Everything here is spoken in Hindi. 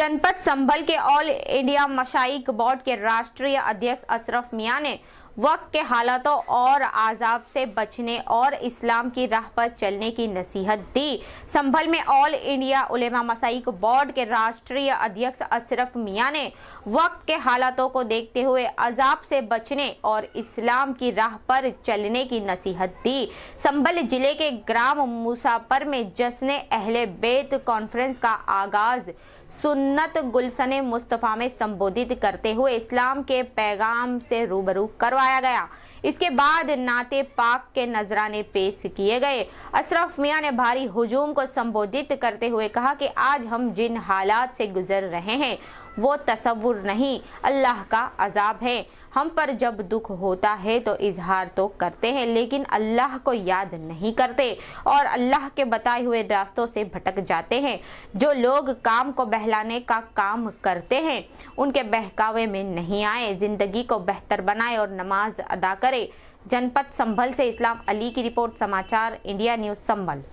जनपद संभल के ऑल इंडिया मशाइक बोर्ड के राष्ट्रीय अध्यक्ष अशरफ मियां ने वक्त के हालातों और आज़ाब से बचने और इस्लाम की राह पर चलने की नसीहत दी संभल में all India Ulema Mashaikh board के राष्ट्रीय अध्यक्ष अशरफ मियाँ ने वक्त के हालातों को देखते हुए अजाब से बचने और इस्लाम की राह पर चलने की नसीहत दी संभल जिले के ग्राम मुसापर में जश्न अहले बेत कॉन्फ्रेंस का आगाज सुन्नत गुलसन मुस्तफ़ा में संबोधित करते हुए इस्लाम के पैगाम से रूबरू करवा करवाया गया इसके बाद नाते पाक के नजराने पेश किए गए अशरफ मियां ने भारी हुजूम को संबोधित करते हुए कहा कि आज हम जिन हालात से गुजर रहे हैं वो तस्वुर नहीं अल्लाह का अजाब है हम पर जब दुख होता है तो इजहार तो करते हैं लेकिन अल्लाह को याद नहीं करते और अल्लाह के बताए हुए रास्तों से भटक जाते हैं जो लोग काम को बहलाने का काम करते हैं उनके बहकावे में नहीं आए ज़िंदगी को बेहतर बनाए और नमाज अदा करें जनपद संभल से इस्लाम अली की रिपोर्ट समाचार इंडिया न्यूज़ संभल